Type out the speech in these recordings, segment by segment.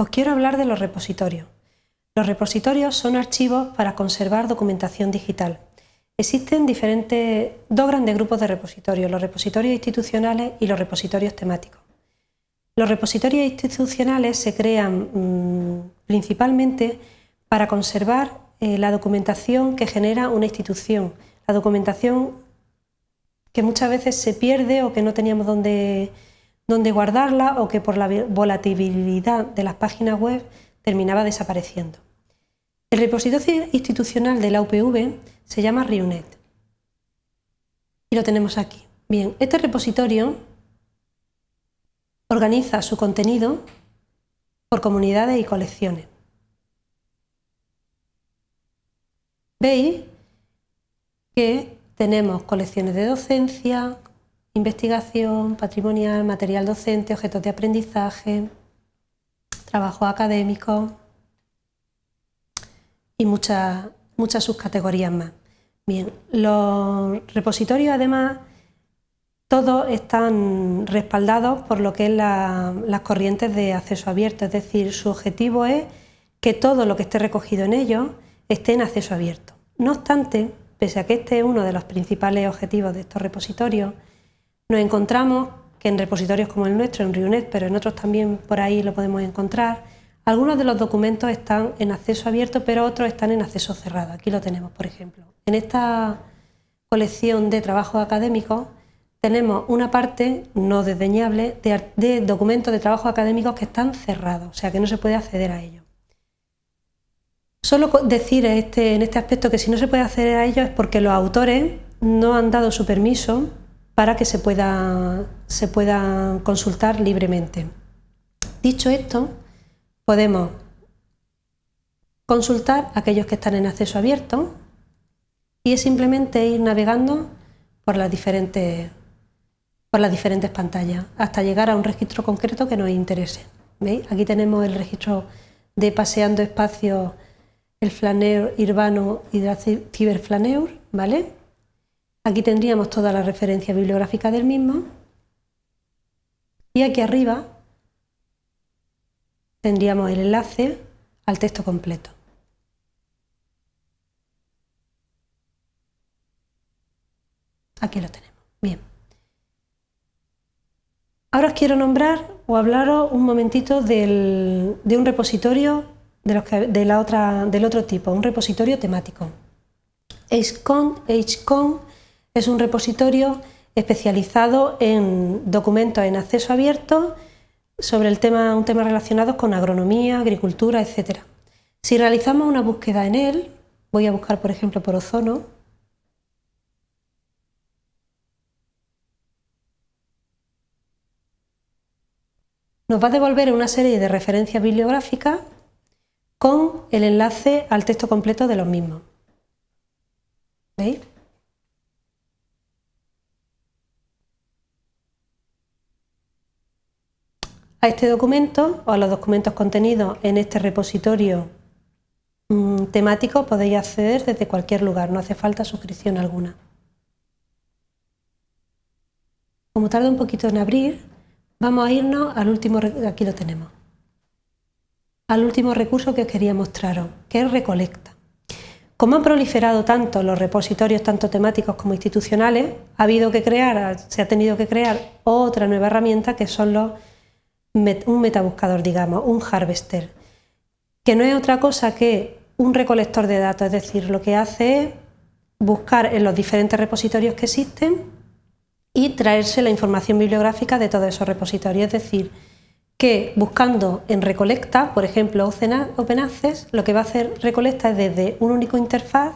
os quiero hablar de los repositorios. Los repositorios son archivos para conservar documentación digital. Existen diferentes, dos grandes grupos de repositorios, los repositorios institucionales y los repositorios temáticos. Los repositorios institucionales se crean mm, principalmente para conservar eh, la documentación que genera una institución, la documentación que muchas veces se pierde o que no teníamos donde donde guardarla o que por la volatilidad de las páginas web terminaba desapareciendo. El repositorio institucional de la UPV se llama RIUNET y lo tenemos aquí. Bien, este repositorio organiza su contenido por comunidades y colecciones. Veis que tenemos colecciones de docencia, investigación patrimonial, material docente, objetos de aprendizaje, trabajo académico y muchas, subcategorías más. Bien, los repositorios además todos están respaldados por lo que es las corrientes de acceso abierto, es decir, su objetivo es que todo lo que esté recogido en ellos esté en acceso abierto. No obstante, pese a que este es uno de los principales objetivos de estos repositorios, nos encontramos que en repositorios como el nuestro, en RIUNET, pero en otros también por ahí lo podemos encontrar, algunos de los documentos están en acceso abierto, pero otros están en acceso cerrado. Aquí lo tenemos, por ejemplo. En esta colección de trabajos académicos tenemos una parte no desdeñable de, documentos de trabajo académicos que están cerrados, o sea que no se puede acceder a ellos. Solo decir este, en este aspecto que si no se puede acceder a ellos es porque los autores no han dado su permiso para que se pueda, se pueda consultar libremente. Dicho esto, podemos consultar aquellos que están en acceso abierto y es simplemente ir navegando por las diferentes, por las diferentes pantallas hasta llegar a un registro concreto que nos interese. Aquí tenemos el registro de Paseando Espacios, el Flaneur Urbano y de la Ciberflaneur, ¿vale? Aquí tendríamos toda la referencia bibliográfica del mismo. Y aquí arriba tendríamos el enlace al texto completo. Aquí lo tenemos. Bien. Ahora os quiero nombrar o hablaros un momentito de un repositorio de la otra, del otro tipo, un repositorio temático. HCON, HCON es un repositorio especializado en documentos en acceso abierto sobre el tema, un tema relacionado con agronomía, agricultura, etc. Si realizamos una búsqueda en él, voy a buscar por ejemplo por ozono, nos va a devolver una serie de referencias bibliográficas con el enlace al texto completo de los mismos. ¿Veis? a este documento o a los documentos contenidos en este repositorio mm, temático podéis acceder desde cualquier lugar, no hace falta suscripción alguna. Como tarda un poquito en abrir, vamos a irnos al último, aquí lo tenemos, al último recurso que os quería mostraros, que es Recolecta. Como han proliferado tanto los repositorios, tanto temáticos como institucionales, ha habido que crear, se ha tenido que crear otra nueva herramienta que son los un metabuscador, digamos, un harvester, que no es otra cosa que un recolector de datos, es decir, lo que hace es buscar en los diferentes repositorios que existen y traerse la información bibliográfica de todos esos repositorios, es decir, que buscando en Recolecta, por ejemplo, Open Access, lo que va a hacer Recolecta es desde un único interfaz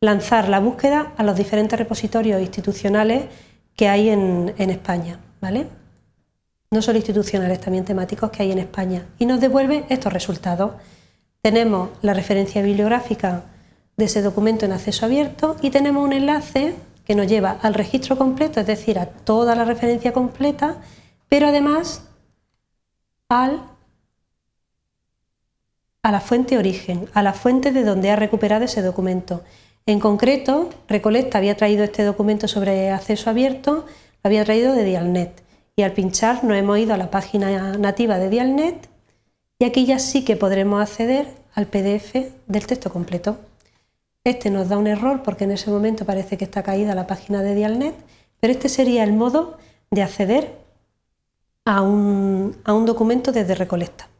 lanzar la búsqueda a los diferentes repositorios institucionales que hay en, en España. ¿vale? no solo institucionales, también temáticos que hay en España. Y nos devuelve estos resultados. Tenemos la referencia bibliográfica de ese documento en acceso abierto y tenemos un enlace que nos lleva al registro completo, es decir, a toda la referencia completa, pero además a la fuente origen, a la fuente de donde ha recuperado ese documento. En concreto, Recolecta había traído este documento sobre acceso abierto, lo había traído de Dialnet al pinchar nos hemos ido a la página nativa de Dialnet y aquí ya sí que podremos acceder al PDF del texto completo. Este nos da un error porque en ese momento parece que está caída la página de Dialnet, pero este sería el modo de acceder a un, a un documento desde Recolecta.